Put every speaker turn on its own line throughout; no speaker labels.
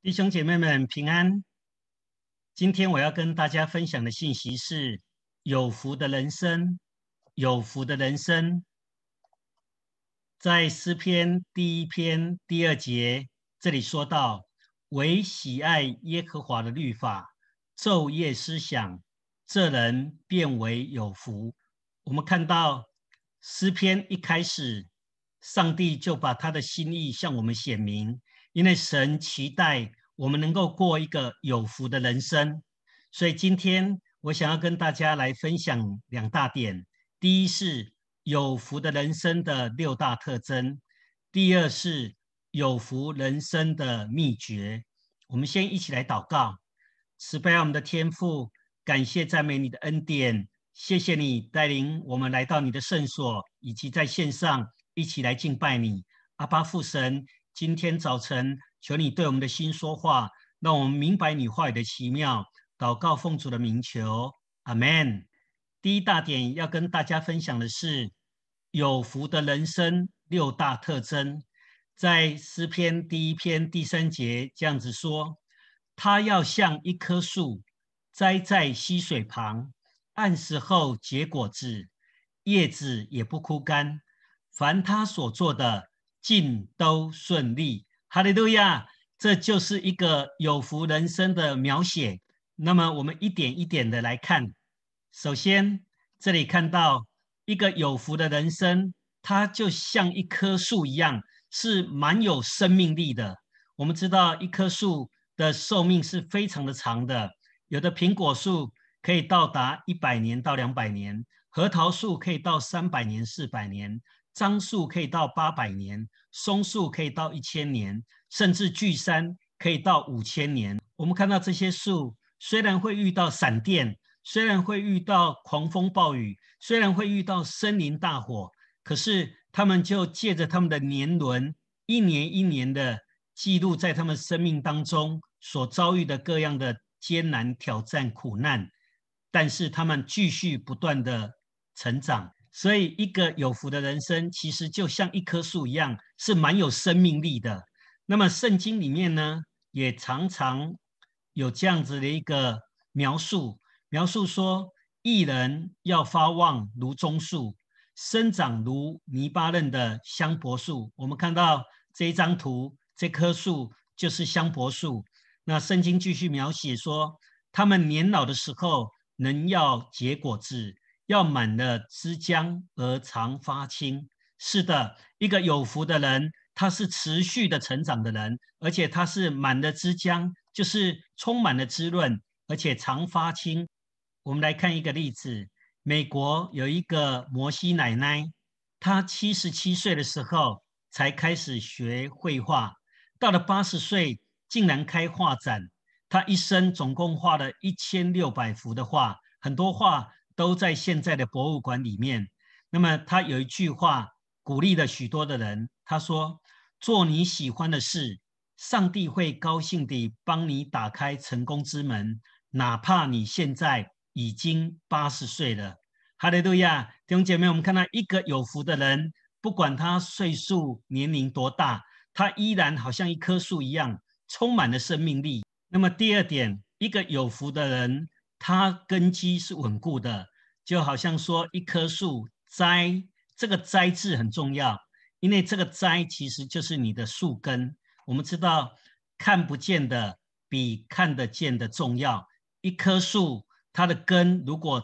弟兄姐妹们平安！今天我要跟大家分享的信息是：有福的人生。有福的人生，在诗篇第一篇第二节这里说到：“唯喜爱耶和华的律法，昼夜思想，这人变为有福。”我们看到诗篇一开始，上帝就把他的心意向我们显明。因为神期待我们能够过一个有福的人生，所以今天我想要跟大家来分享两大点：第一是有福的人生的六大特征；第二是有福人生的秘诀。我们先一起来祷告，慈悲我们的天赋，感谢赞美你的恩典，谢谢你带领我们来到你的圣所，以及在线上一起来敬拜你，阿巴父神。今天早晨，求你对我们的心说话，让我们明白你话语的奇妙。祷告奉主的名求，阿门。第一大点要跟大家分享的是，有福的人生六大特征，在诗篇第一篇第三节这样子说：他要像一棵树，栽在溪水旁，按时候结果子，叶子也不枯干。凡他所做的。尽都顺利，哈利路亚！这就是一个有福人生的描写。那么我们一点一点的来看，首先这里看到一个有福的人生，它就像一棵树一样，是蛮有生命力的。我们知道一棵树的寿命是非常的长的，有的苹果树可以到达一百年到两百年，核桃树可以到三百年四百年。樟树可以到八百年，松树可以到一千年，甚至巨杉可以到五千年。我们看到这些树，虽然会遇到闪电，虽然会遇到狂风暴雨，虽然会遇到森林大火，可是它们就借着它们的年轮，一年一年的记录在它们生命当中所遭遇的各样的艰难挑战、苦难，但是它们继续不断的成长。所以，一个有福的人生，其实就像一棵树一样，是蛮有生命力的。那么，圣经里面呢，也常常有这样子的一个描述，描述说，一人要发旺如棕树，生长如泥巴嫩的香柏树。我们看到这一张图，这棵树就是香柏树。那圣经继续描写说，他们年老的时候，能要结果子。要满的枝江而常发青，是的，一个有福的人，他是持续的成长的人，而且他是满的枝江，就是充满了滋润，而且常发青。我们来看一个例子：美国有一个摩西奶奶，她七十七岁的时候才开始学绘画，到了八十岁竟然开画展。她一生总共画了一千六百幅的画，很多画。都在现在的博物馆里面。那么他有一句话鼓励了许多的人。他说：“做你喜欢的事，上帝会高兴地帮你打开成功之门，哪怕你现在已经八十岁了。”哈利路亚，弟兄姐妹，我们看到一个有福的人，不管他岁数年龄多大，他依然好像一棵树一样，充满了生命力。那么第二点，一个有福的人。它根基是稳固的，就好像说一棵树栽，这个栽字很重要，因为这个栽其实就是你的树根。我们知道看不见的比看得见的重要。一棵树它的根如果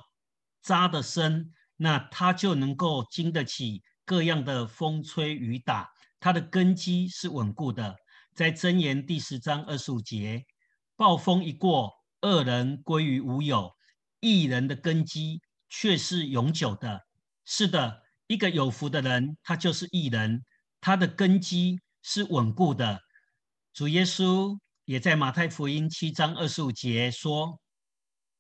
扎的深，那它就能够经得起各样的风吹雨打，它的根基是稳固的。在箴言第十章二十五节，暴风一过。恶人归于无有，义人的根基却是永久的。是的，一个有福的人，他就是义人，他的根基是稳固的。主耶稣也在马太福音七章二十五节说：“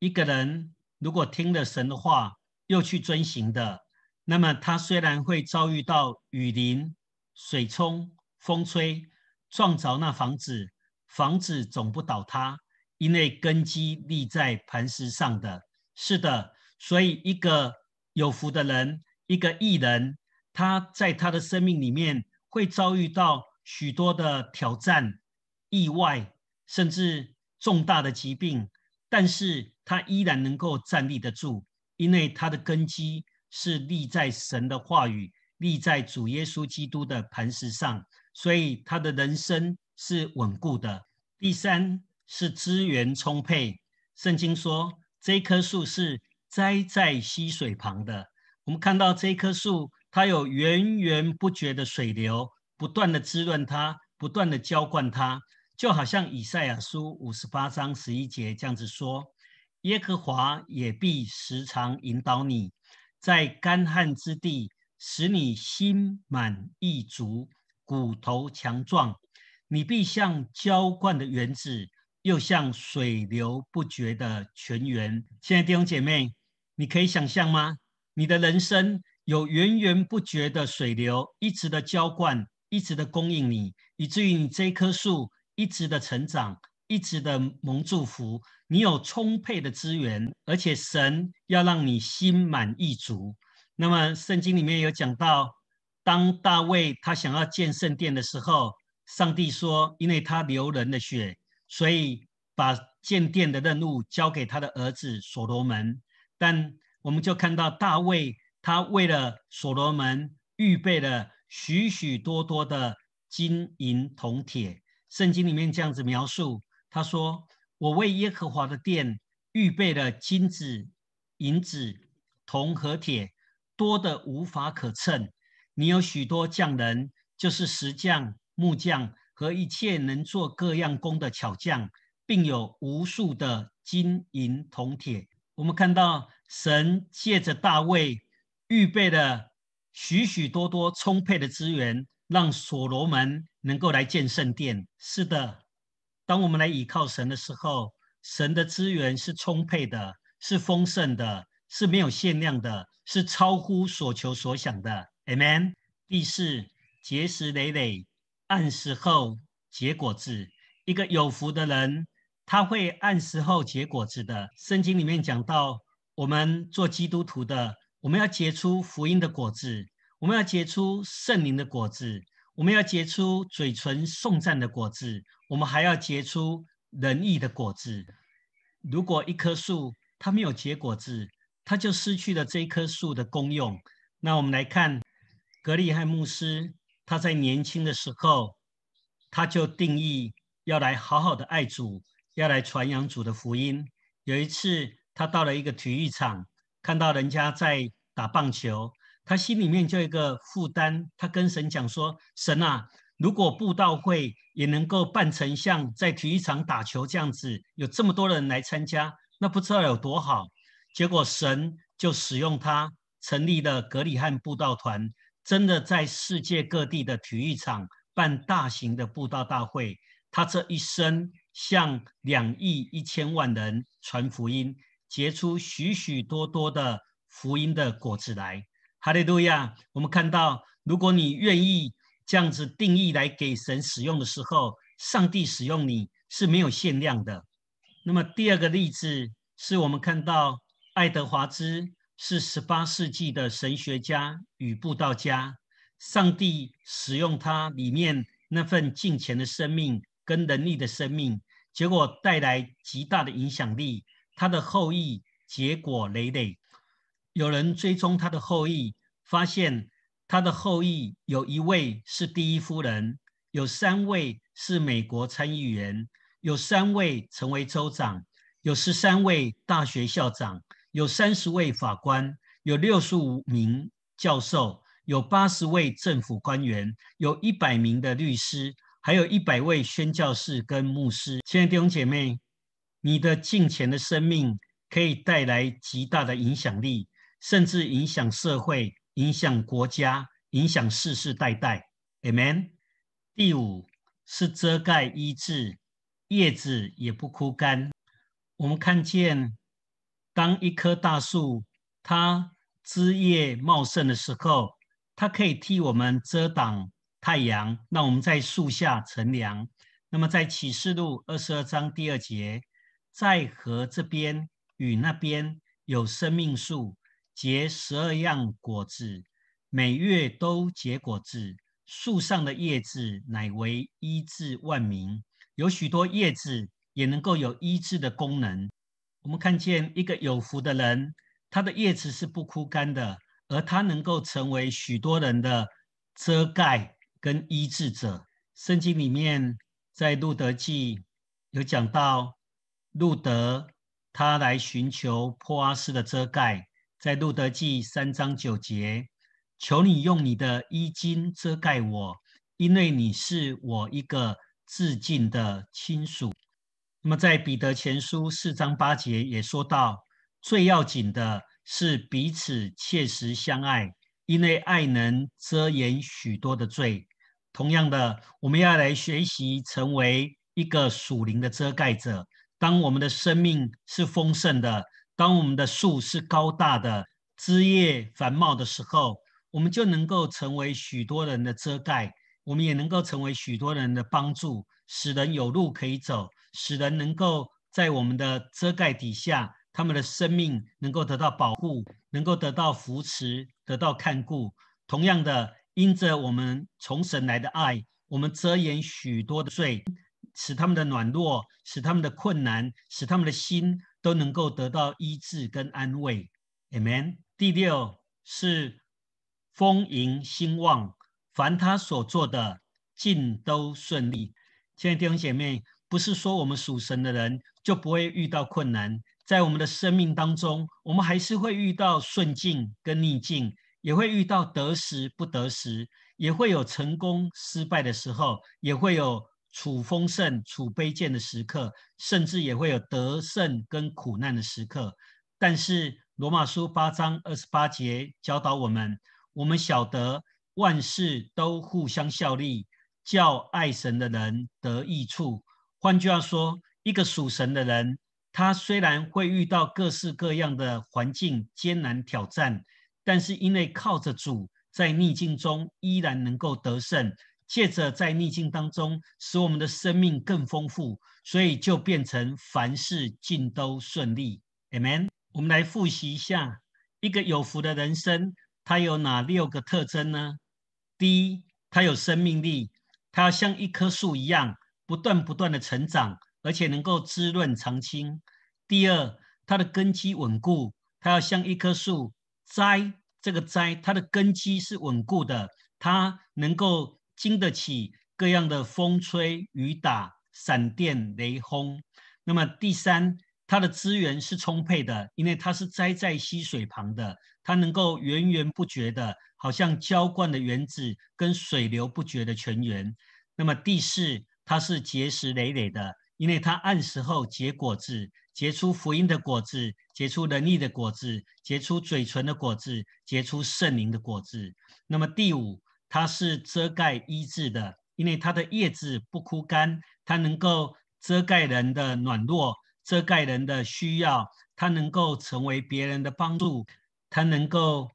一个人如果听了神的话，又去遵行的，那么他虽然会遭遇到雨淋、水冲、风吹，撞着那房子，房子总不倒塌。”因为根基立在磐石上的，是的，所以一个有福的人，一个艺人，他在他的生命里面会遭遇到许多的挑战、意外，甚至重大的疾病，但是他依然能够站立得住，因为他的根基是立在神的话语，立在主耶稣基督的磐石上，所以他的人生是稳固的。第三。是资源充沛。圣经说，这棵树是栽在溪水旁的。我们看到这棵树，它有源源不绝的水流，不断的滋润它，不断的浇灌它。就好像以赛亚书五十八章十一节这样子说：“耶和华也必时常引导你，在干旱之地，使你心满意足，骨头强壮。你必像浇灌的原子。”又像水流不绝的泉源。现在弟兄姐妹，你可以想象吗？你的人生有源源不绝的水流，一直的浇灌，一直的供应你，以至于你这棵树一直的成长，一直的蒙祝福。你有充沛的资源，而且神要让你心满意足。那么圣经里面有讲到，当大卫他想要建圣殿的时候，上帝说，因为他流人的血。所以，把建殿的任务交给他的儿子所罗门，但我们就看到大卫，他为了所罗门预备了许许多多的金银铜铁。圣经里面这样子描述，他说：“我为耶和华的殿预备了金子、银子、铜和铁，多得无法可称。你有许多匠人，就是石匠、木匠。”和一切能做各样工的巧匠，并有无数的金银铜铁。我们看到神借着大卫预备了许许多多充沛的资源，让所罗门能够来建圣殿。是的，当我们来倚靠神的时候，神的资源是充沛的，是丰盛的，是没有限量的，是超乎所求所想的。Amen。第四，结石累累。按时候结果子，一个有福的人，他会按时候结果子的。圣经里面讲到，我们做基督徒的，我们要结出福音的果子，我们要结出圣灵的果子，我们要结出嘴唇颂赞的果子，我们还要结出仁义的果子。如果一棵树它没有结果子，它就失去了这棵树的功用。那我们来看格利汉牧师。他在年轻的时候，他就定义要来好好的爱主，要来传扬主的福音。有一次，他到了一个体育场，看到人家在打棒球，他心里面就一个负担。他跟神讲说：“神啊，如果布道会也能够办成像在体育场打球这样子，有这么多人来参加，那不知道有多好。”结果神就使用他，成立了格里汉布道团。真的在世界各地的体育场办大型的布道大会，他这一生向两亿一千万人传福音，结出许许多多的福音的果子来。哈利路亚！我们看到，如果你愿意这样子定义来给神使用的时候，上帝使用你是没有限量的。那么第二个例子是我们看到爱德华兹。是十八世纪的神学家与布道家，上帝使用他里面那份敬虔的生命跟能力的生命，结果带来极大的影响力。他的后裔结果累累，有人追踪他的后裔，发现他的后裔有一位是第一夫人，有三位是美国参议员，有三位成为州长，有十三位大学校长。有三十位法官，有六十五名教授，有八十位政府官员，有一百名的律师，还有一百位宣教士跟牧师。亲爱的弟兄姐妹，你的敬前的生命可以带来极大的影响力，甚至影响社会、影响国家、影响世世代代。Amen。第五是遮盖医治，叶子也不枯干。我们看见。当一棵大树，它枝叶茂盛的时候，它可以替我们遮挡太阳，让我们在树下乘凉。那么，在启示录二十二章第二节，在河这边与那边有生命树，结十二样果子，每月都结果子。树上的叶子乃为医治万民，有许多叶子也能够有医治的功能。我们看见一个有福的人，他的叶子是不枯干的，而他能够成为许多人的遮盖跟医治者。圣经里面在路德记有讲到，路德他来寻求破阿斯的遮盖，在路德记三章九节，求你用你的衣襟遮盖我，因为你是我一个至敬的亲属。那么，在彼得前书四章八节也说到，最要紧的是彼此切实相爱，因为爱能遮掩许多的罪。同样的，我们要来学习成为一个属灵的遮盖者。当我们的生命是丰盛的，当我们的树是高大的，枝叶繁茂的时候，我们就能够成为许多人的遮盖，我们也能够成为许多人的帮助，使人有路可以走。使人能够在我们的遮盖底下，他们的生命能够得到保护，能够得到扶持，得到看顾。同样的，因着我们从神来的爱，我们遮掩许多的罪，使他们的软弱，使他们的困难，使他们的心都能够得到医治跟安慰。amen。第六是丰盈兴旺，凡他所做的尽都顺利。亲爱的弟兄姐妹。不是说我们属神的人就不会遇到困难，在我们的生命当中，我们还是会遇到顺境跟逆境，也会遇到得时不得时，也会有成功失败的时候，也会有处丰盛处卑贱的时刻，甚至也会有得胜跟苦难的时刻。但是罗马书八章二十八节教导我们：，我们晓得万事都互相效力，叫爱神的人得益处。换句话说，一个属神的人，他虽然会遇到各式各样的环境艰难挑战，但是因为靠着主，在逆境中依然能够得胜，借着在逆境当中使我们的生命更丰富，所以就变成凡事尽都顺利。amen。我们来复习一下，一个有福的人生，它有哪六个特征呢？第一，它有生命力，它要像一棵树一样。不断不断的成长，而且能够滋润常青。第二，它的根基稳固，它要像一棵树栽，这个栽它的根基是稳固的，它能够经得起各样的风吹雨打、闪电雷轰。那么第三，它的资源是充沛的，因为它是栽在溪水旁的，它能够源源不绝的，好像浇灌的原子跟水流不绝的泉源。那么第四。它是结实累累的，因为它按时候结果子，结出福音的果子，结出能力的果子，结出嘴唇的果子，结出圣灵的果子。那么第五，它是遮盖医治的，因为它的叶子不枯干，它能够遮盖人的软弱，遮盖人的需要，它能够成为别人的帮助，它能够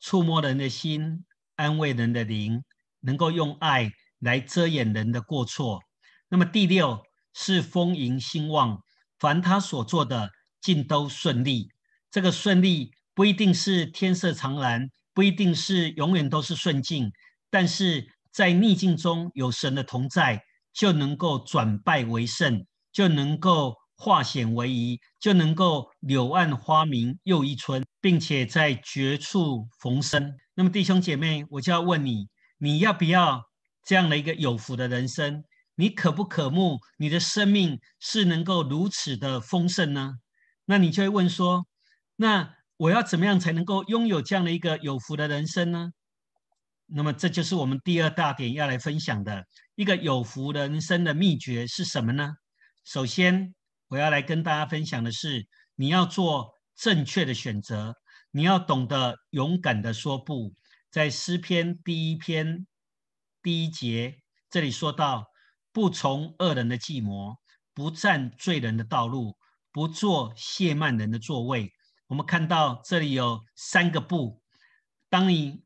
触摸人的心，安慰人的灵，能够用爱。来遮掩人的过错。那么第六是丰盈兴旺，凡他所做的尽都顺利。这个顺利不一定是天色长蓝，不一定是永远都是顺境，但是在逆境中有神的同在，就能够转败为胜，就能够化险为夷，就能够柳暗花明又一村，并且在绝处逢生。那么弟兄姐妹，我就要问你，你要不要？这样的一个有福的人生，你可不可慕？你的生命是能够如此的丰盛呢？那你就会问说：那我要怎么样才能够拥有这样的一个有福的人生呢？那么，这就是我们第二大点要来分享的一个有福人生的秘诀是什么呢？首先，我要来跟大家分享的是，你要做正确的选择，你要懂得勇敢的说不。在诗篇第一篇。第一节，这里说到：不从恶人的计谋，不占罪人的道路，不做亵慢人的座位。我们看到这里有三个不。当你，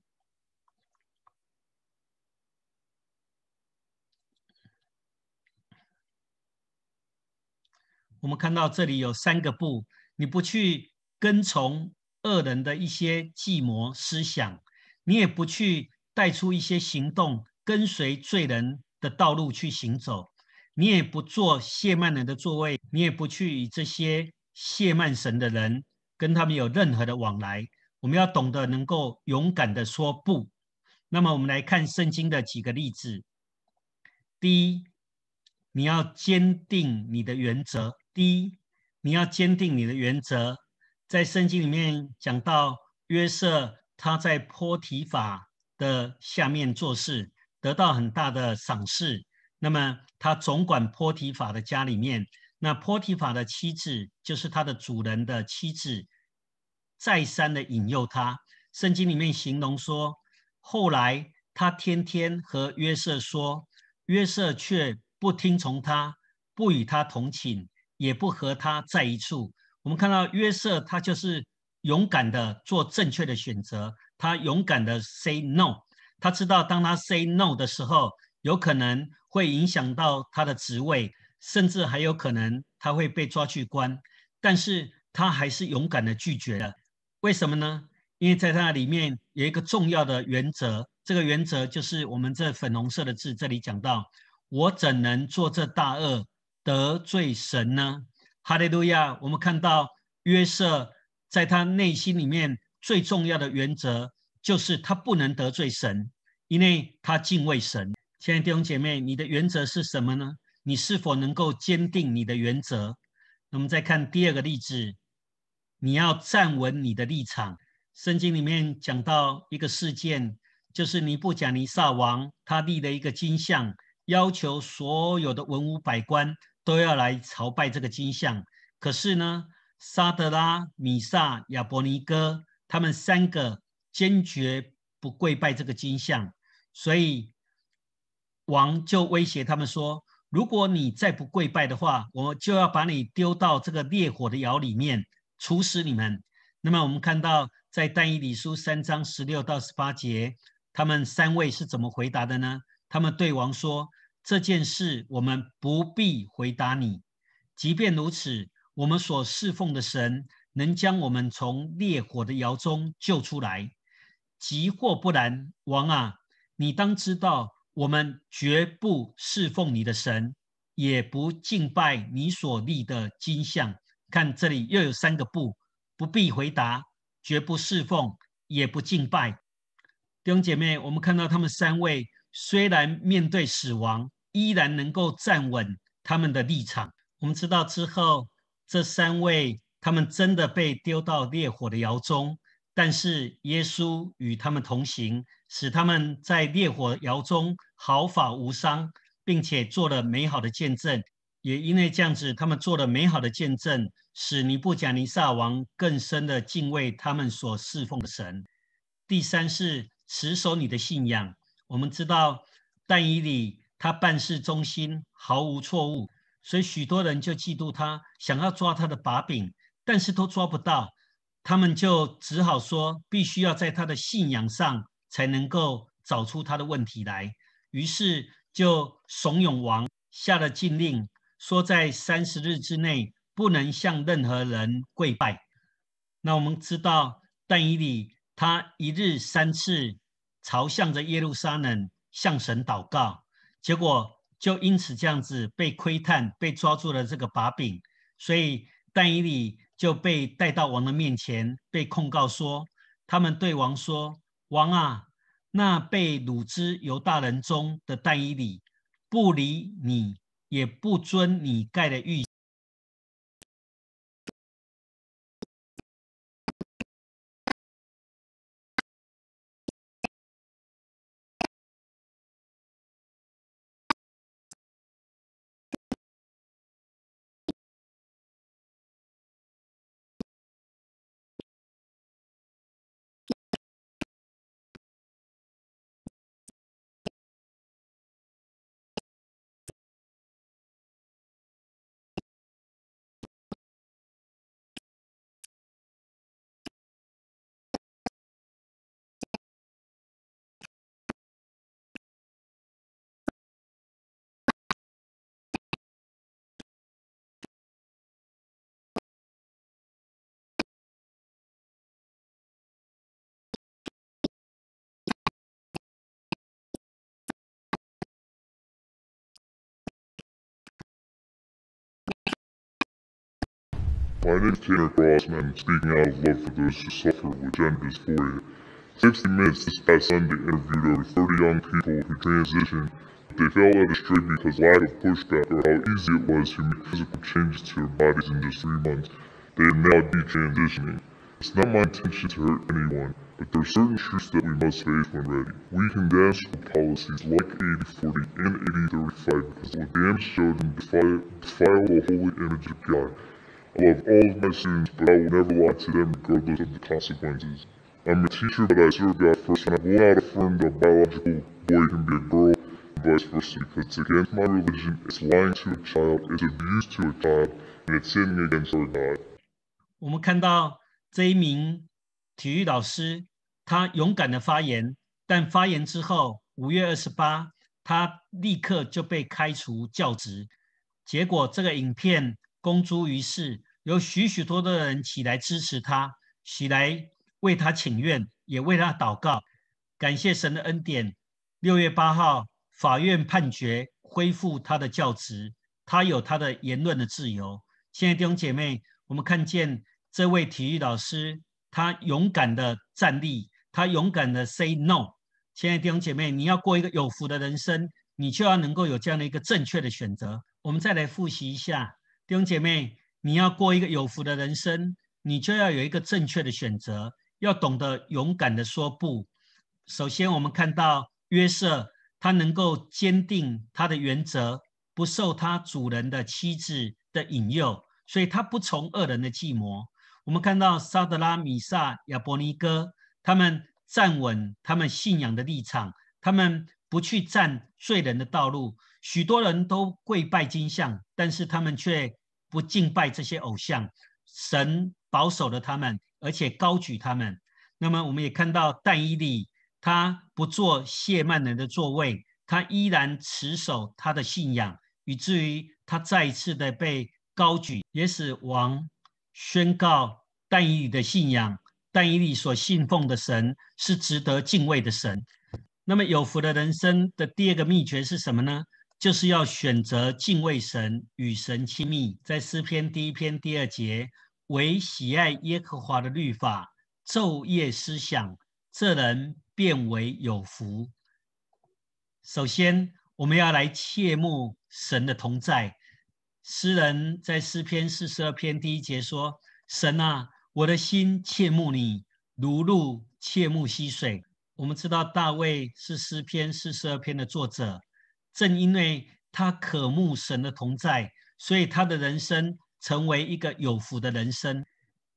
我们看到这里有三个不，你不去跟从恶人的一些计谋思想，你也不去带出一些行动。跟随罪人的道路去行走，你也不坐谢慢人的座位，你也不去与这些谢慢神的人跟他们有任何的往来。我们要懂得能够勇敢的说不。那么，我们来看圣经的几个例子。第一，你要坚定你的原则。第一，你要坚定你的原则。在圣经里面讲到约瑟，他在坡提法的下面做事。得到很大的赏识，那么他总管波提法的家里面，那波提法的妻子就是他的主人的妻子，再三的引诱他。圣经里面形容说，后来他天天和约瑟说，约瑟却不听从他，不与他同寝，也不和他在一处。我们看到约瑟，他就是勇敢的做正确的选择，他勇敢的 say no。他知道，当他 say no 的时候，有可能会影响到他的职位，甚至还有可能他会被抓去关。但是他还是勇敢的拒绝了。为什么呢？因为在他里面有一个重要的原则，这个原则就是我们这粉红色的字这里讲到：我怎能做这大恶得罪神呢？哈利路亚！我们看到约瑟在他内心里面最重要的原则。就是他不能得罪神，因为他敬畏神。亲爱的弟兄姐妹，你的原则是什么呢？你是否能够坚定你的原则？那我们再看第二个例子，你要站稳你的立场。圣经里面讲到一个事件，就是尼布甲尼撒王他立了一个金像，要求所有的文武百官都要来朝拜这个金像。可是呢，沙德拉、米萨、亚伯尼哥他们三个。坚决不跪拜这个金像，所以王就威胁他们说：“如果你再不跪拜的话，我就要把你丢到这个烈火的窑里面，处死你们。”那么我们看到在但以理书三章十六到十八节，他们三位是怎么回答的呢？他们对王说：“这件事我们不必回答你。即便如此，我们所侍奉的神能将我们从烈火的窑中救出来。”急或不然，王啊，你当知道，我们绝不侍奉你的神，也不敬拜你所立的金像。看这里又有三个不，不必回答，绝不侍奉，也不敬拜。弟兄姐妹，我们看到他们三位虽然面对死亡，依然能够站稳他们的立场。我们知道之后，这三位他们真的被丢到烈火的窑中。但是耶稣与他们同行，使他们在烈火窑中毫发无伤，并且做了美好的见证。也因为这样子，他们做了美好的见证，使尼布甲尼撒王更深的敬畏他们所侍奉的神。第三是持守你的信仰。我们知道但以理他办事忠心，毫无错误，所以许多人就嫉妒他，想要抓他的把柄，但是都抓不到。他们就只好说，必须要在他的信仰上才能够找出他的问题来。于是就怂恿王下了禁令，说在三十日之内不能向任何人跪拜。那我们知道，但以理他一日三次朝向着耶路撒冷向神祷告，结果就因此这样子被窥探，被抓住了这个把柄。所以但以理。就被带到王的面前，被控告说，他们对王说：“王啊，那被掳之犹大人中的但以理，不理你，也不遵你盖的律。” My name is Tanner Cross, and speaking out of love for those who suffer with gender dysphoria. 60 Minutes this past Sunday interviewed over 30 young people who transitioned, but they fell out astray because lack of pushback or how easy it was to make physical changes to their bodies in just three months. They are now detransitioning. It's not my intention to hurt anyone, but there are certain truths that we must face when ready. We can dash policies like 80-40 and 80-35 because they will damage children defile, defile the holy image of God. I love all of my students, but I will never lie to them regardless of the consequences. I'm a teacher, but I serve God first, and I will not affirm that a biological boy can be a girl, and vice versa, because it's against my religion, it's lying to a child, it's abuse to a child, and it's sinning against our God. 我们看到这一名体育老师，他勇敢的发言，但发言之后，五月二十八，他立刻就被开除教职。结果这个影片公诸于世，有许许多多的人起来支持他，起来为他请愿，也为他祷告，感谢神的恩典。六月八号，法院判决恢复他的教职，他有他的言论的自由。现在弟兄姐妹，我们看见这位体育老师，他勇敢的站立，他勇敢的 say no。现在弟兄姐妹，你要过一个有福的人生，你就要能够有这样的一个正确的选择。我们再来复习一下，弟兄姐妹。你要过一个有福的人生，你就要有一个正确的选择，要懂得勇敢的说不。首先，我们看到约瑟，他能够坚定他的原则，不受他主人的妻子的引诱，所以他不从恶人的计谋。我们看到沙德拉、米萨、亚伯尼哥，他们站稳他们信仰的立场，他们不去站罪人的道路。许多人都跪拜金像，但是他们却。不敬拜这些偶像，神保守了他们，而且高举他们。那么我们也看到但以理，他不做谢曼人的座位，他依然持守他的信仰，以至于他再一次的被高举，也使王宣告但以理的信仰，但以理所信奉的神是值得敬畏的神。那么有福的人生的第二个秘诀是什么呢？就是要选择敬畏神与神亲密，在诗篇第一篇第二节，唯喜爱耶和华的律法，昼夜思想，这人变为有福。首先，我们要来切慕神的同在。诗人在诗篇四十二篇第一节说：神啊，我的心切慕你，如露切慕溪水。我们知道大卫是诗篇四十二篇的作者。正因为他渴慕神的同在，所以他的人生成为一个有福的人生。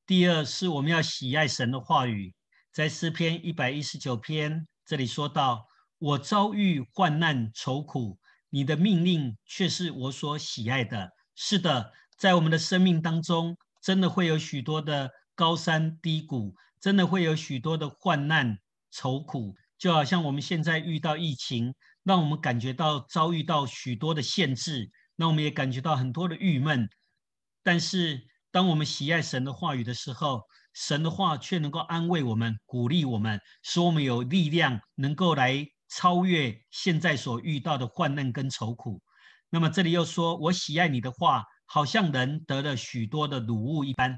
第二，是我们要喜爱神的话语，在诗篇一百一十九篇这里说到：“我遭遇患难愁苦，你的命令却是我所喜爱的。”是的，在我们的生命当中，真的会有许多的高山低谷，真的会有许多的患难愁苦，就好像我们现在遇到疫情。让我们感觉到遭遇到许多的限制，让我们也感觉到很多的郁闷。但是，当我们喜爱神的话语的时候，神的话却能够安慰我们、鼓励我们，使我们有力量，能够来超越现在所遇到的患难跟愁苦。那么，这里又说：“我喜爱你的话，好像人得了许多的卤物一般。”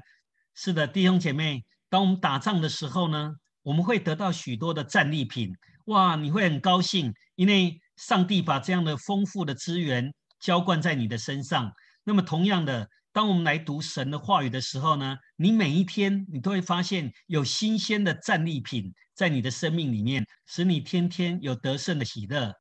是的，弟兄姐妹，当我们打仗的时候呢，我们会得到许多的战利品。哇，你会很高兴，因为上帝把这样的丰富的资源浇灌在你的身上。那么，同样的，当我们来读神的话语的时候呢？你每一天，你都会发现有新鲜的战利品在你的生命里面，使你天天有得胜的喜乐。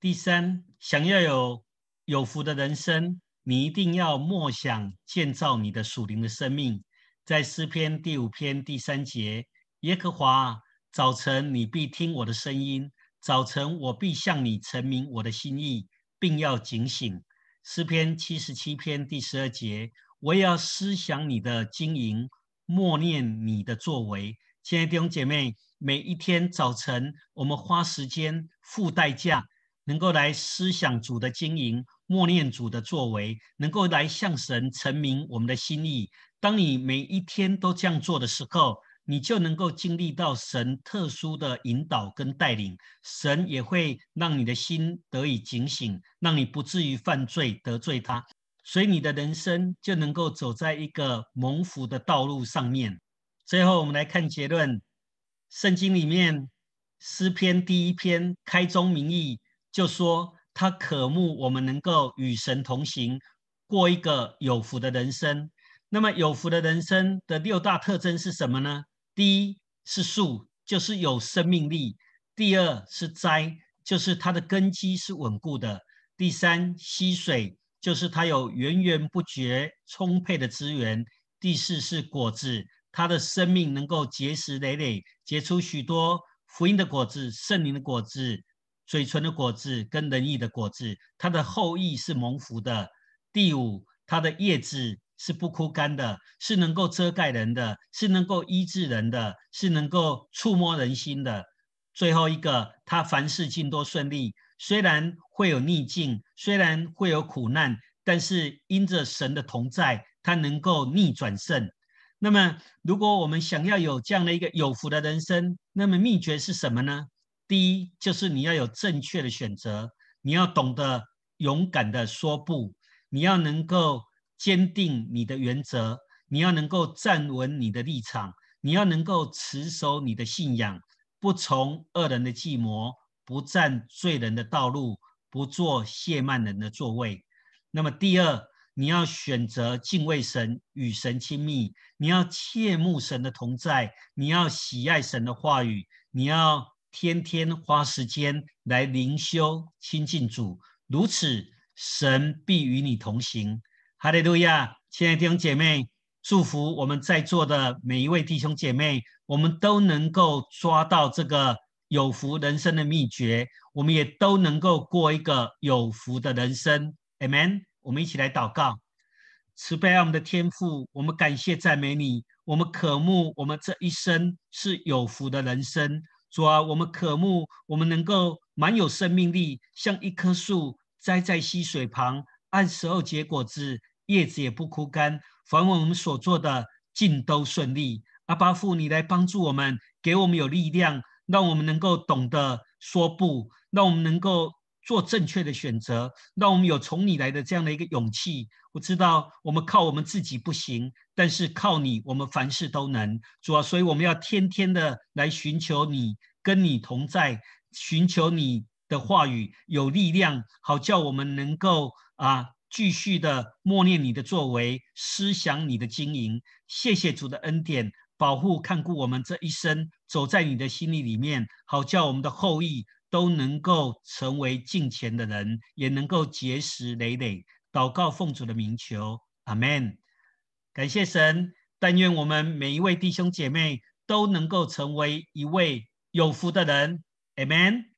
第三，想要有有福的人生，你一定要默想建造你的属灵的生命。在诗篇第五篇第三节，耶和华。早晨，你必听我的声音；早晨，我必向你陈明我的心意，并要警醒。诗篇七十七篇第十二节。我要思想你的经营，默念你的作为。亲爱的弟兄姐妹，每一天早晨，我们花时间、付代价，能够来思想主的经营，默念主的作为，能够来向神陈明我们的心意。当你每一天都这样做的时候，你就能够经历到神特殊的引导跟带领，神也会让你的心得以警醒，让你不至于犯罪得罪他，所以你的人生就能够走在一个蒙福的道路上面。最后，我们来看结论。圣经里面诗篇第一篇开宗明义就说，他渴慕我们能够与神同行，过一个有福的人生。那么，有福的人生的六大特征是什么呢？第一是树，就是有生命力；第二是栽，就是它的根基是稳固的；第三溪水，就是它有源源不绝、充沛的资源；第四是果子，它的生命能够结实累累，结出许多福音的果子、圣灵的果子、嘴唇的果子跟仁义的果子，它的后裔是蒙福的；第五，它的叶子。是不枯干的，是能够遮盖人的，是能够医治人的，是能够触摸人心的。最后一个，他凡事尽多顺利，虽然会有逆境，虽然会有苦难，但是因着神的同在，他能够逆转胜。那么，如果我们想要有这样的一个有福的人生，那么秘诀是什么呢？第一，就是你要有正确的选择，你要懂得勇敢的说不，你要能够。坚定你的原则，你要能够站稳你的立场，你要能够持守你的信仰，不从恶人的计谋，不占罪人的道路，不做亵慢人的座位。那么，第二，你要选择敬畏神，与神亲密，你要切慕神的同在，你要喜爱神的话语，你要天天花时间来灵修亲近主。如此，神必与你同行。哈利路亚！亲爱的弟兄姐妹，祝福我们在座的每一位弟兄姐妹，我们都能够抓到这个有福人生的秘诀，我们也都能够过一个有福的人生。Amen！我们一起来祷告：，悲爱我们的天赋，我们感谢赞美你，我们渴慕我们这一生是有福的人生。主啊，我们渴慕我们能够满有生命力，像一棵树栽在溪水旁。按时结果子，叶子也不枯干，凡我们所做的尽都顺利。阿巴父，你来帮助我们，给我们有力量，让我们能够懂得说不，让我们能够做正确的选择，让我们有从你来的这样的一个勇气。我知道我们靠我们自己不行，但是靠你，我们凡事都能。主啊，所以我们要天天的来寻求你，跟你同在，寻求你。的话语有力量，好叫我们能够啊，继续的默念你的作为，思想你的经营。谢谢主的恩典，保护看顾我们这一生，走在你的心里里面，好叫我们的后裔都能够成为敬虔的人，也能够结识累累。祷告奉主的名求，阿门。感谢神，但愿我们每一位弟兄姐妹都能够成为一位有福的人，阿门。